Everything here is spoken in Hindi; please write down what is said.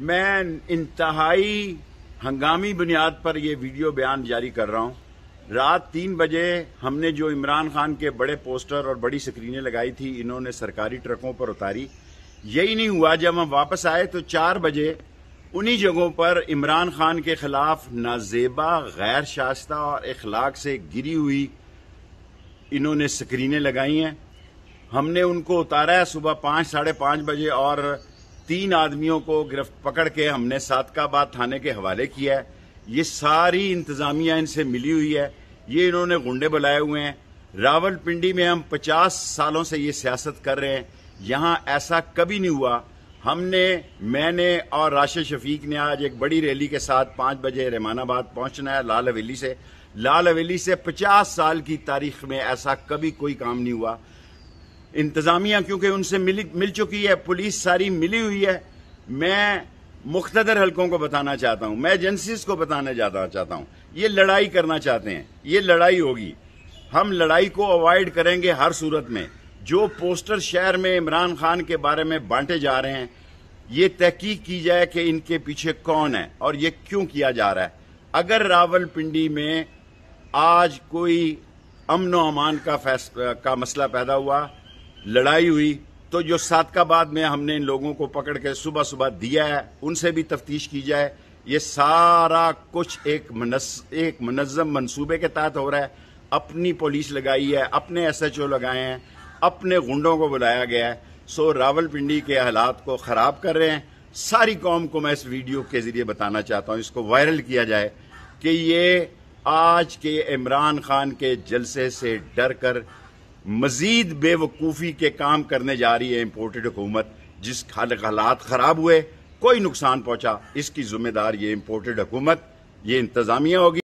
मैं इंतहाई हंगामी बुनियाद पर यह वीडियो बयान जारी कर रहा हूं रात तीन बजे हमने जो इमरान खान के बड़े पोस्टर और बड़ी स्क्रीनें लगाई थी इन्होंने सरकारी ट्रकों पर उतारी यही नहीं हुआ जब हम वापस आए तो चार बजे उन्हीं जगहों पर इमरान खान के खिलाफ नाजेबा गैर शास्ता और इखलाक से गिरी हुई इन्होंने स्क्रीनें लगाई हैं हमने उनको उतारा है सुबह पांच साढ़े पांच बजे और तीन आदमियों को गिरफ्त पकड़ के हमने सादकाबाद थाने के हवाले किया है ये सारी इंतजामिया इनसे मिली हुई है ये इन्होंने गुंडे बुलाए हुए हैं रावलपिंडी में हम 50 सालों से ये सियासत कर रहे हैं यहाँ ऐसा कभी नहीं हुआ हमने मैंने और राशि शफीक ने आज एक बड़ी रैली के साथ पांच बजे रहमानाबाद पहुंचना है लाल हवेली से लाल हवेली से पचास साल की तारीख में ऐसा कभी कोई काम नहीं हुआ इंतज़ामिया क्योंकि उनसे मिली मिल चुकी है पुलिस सारी मिली हुई है मैं मुख्तर हलकों को बताना चाहता हूं मैं एजेंसी को बताना चाहता चाहता हूं ये लड़ाई करना चाहते हैं ये लड़ाई होगी हम लड़ाई को अवॉइड करेंगे हर सूरत में जो पोस्टर शहर में इमरान खान के बारे में बांटे जा रहे हैं ये तहकीक की जाए कि इनके पीछे कौन है और ये क्यों किया जा रहा है अगर रावलपिंडी में आज कोई अमन अमान का फैस का मसला पैदा हुआ लड़ाई हुई तो जो सादकाबाद में हमने इन लोगों को पकड़ के सुबह सुबह दिया है उनसे भी तफ्तीश की जाए ये सारा कुछ एक मनस एक मनज़म मनसूबे के तहत हो रहा है अपनी पुलिस लगाई है अपने एसएचओ लगाए हैं अपने गुंडों को बुलाया गया है सो रावलपिंडी के हालात को ख़राब कर रहे हैं सारी कौम को मैं इस वीडियो के ज़रिए बताना चाहता हूँ इसको वायरल किया जाए कि ये आज के इमरान खान के जलसे से डर कर मजीद बेवकूफ़ी के काम करने जा रही है इम्पोर्टेड हुकूमत जिस हालात खराब हुए कोई नुकसान पहुंचा इसकी जिम्मेदार ये इम्पोर्टेड हुकूमत ये इंतजामिया होगी